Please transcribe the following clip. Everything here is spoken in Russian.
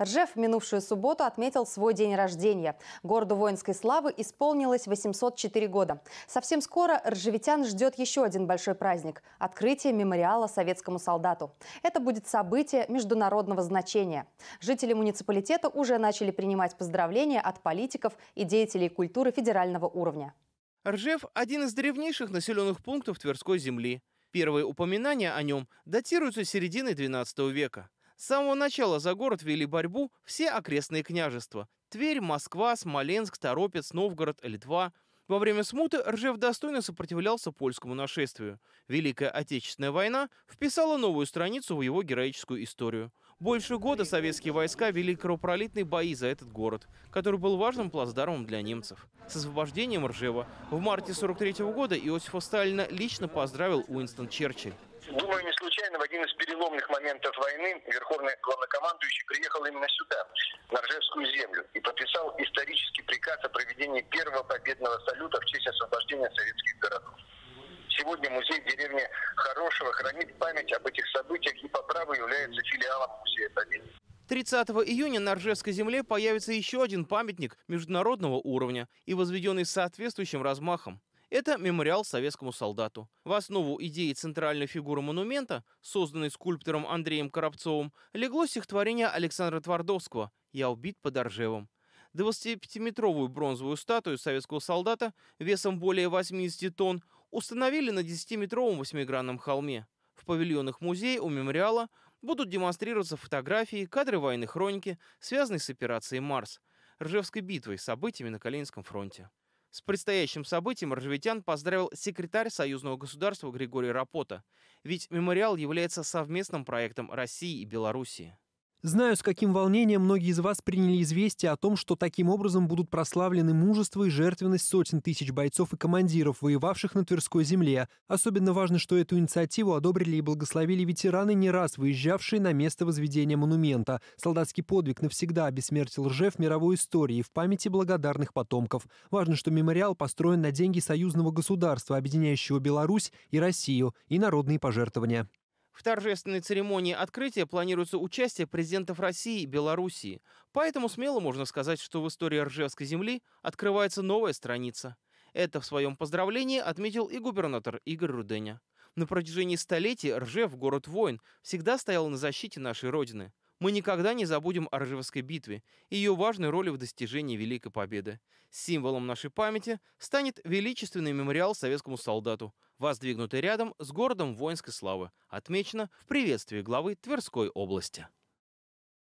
Ржев в минувшую субботу отметил свой день рождения. Городу воинской славы исполнилось 804 года. Совсем скоро ржевитян ждет еще один большой праздник – открытие мемориала советскому солдату. Это будет событие международного значения. Жители муниципалитета уже начали принимать поздравления от политиков и деятелей культуры федерального уровня. Ржев – один из древнейших населенных пунктов Тверской земли. Первые упоминания о нем датируются серединой XII века. С самого начала за город вели борьбу все окрестные княжества. Тверь, Москва, Смоленск, Торопец, Новгород, Литва. Во время смуты Ржев достойно сопротивлялся польскому нашествию. Великая Отечественная война вписала новую страницу в его героическую историю. Больше года советские войска вели кровопролитные бои за этот город, который был важным плацдармом для немцев. С освобождением Ржева в марте 43 года Иосифа Сталина лично поздравил Уинстон Черчилль. Думаю, не случайно в один из переломных моментов войны верховный главнокомандующий приехал именно сюда, на Ржевскую землю, и подписал исторический приказ о проведении первого победного салюта в честь освобождения советских городов. Сегодня музей деревни Хорошего хранит память об этих событиях и по праву является филиалом Музея Победы. 30 июня на Ржевской земле появится еще один памятник международного уровня и возведенный соответствующим размахом. Это мемориал советскому солдату. В основу идеи центральной фигуры монумента, созданной скульптором Андреем Коробцовым, легло стихотворение Александра Твардовского «Я убит под Оржевом». 25-метровую бронзовую статую советского солдата весом более 80 тонн установили на 10-метровом восьмигранном холме. В павильонах музея у мемориала будут демонстрироваться фотографии, кадры военной хроники, связанные с операцией «Марс», Ржевской битвой, событиями на Калининском фронте. С предстоящим событием ржевитян поздравил секретарь союзного государства Григорий Рапота, ведь мемориал является совместным проектом России и Белоруссии. Знаю, с каким волнением многие из вас приняли известие о том, что таким образом будут прославлены мужество и жертвенность сотен тысяч бойцов и командиров, воевавших на Тверской земле. Особенно важно, что эту инициативу одобрили и благословили ветераны, не раз выезжавшие на место возведения монумента. Солдатский подвиг навсегда обессмертил Ржев мировой истории в памяти благодарных потомков. Важно, что мемориал построен на деньги союзного государства, объединяющего Беларусь и Россию, и народные пожертвования. В торжественной церемонии открытия планируется участие президентов России и Белоруссии, поэтому смело можно сказать, что в истории Ржевской земли открывается новая страница. Это в своем поздравлении отметил и губернатор Игорь Руденя. На протяжении столетий Ржев, город воин всегда стоял на защите нашей Родины. Мы никогда не забудем о Ржевской битве и ее важной роли в достижении Великой Победы. Символом нашей памяти станет величественный мемориал советскому солдату, воздвигнутый рядом с городом воинской славы, отмечено в приветствии главы Тверской области.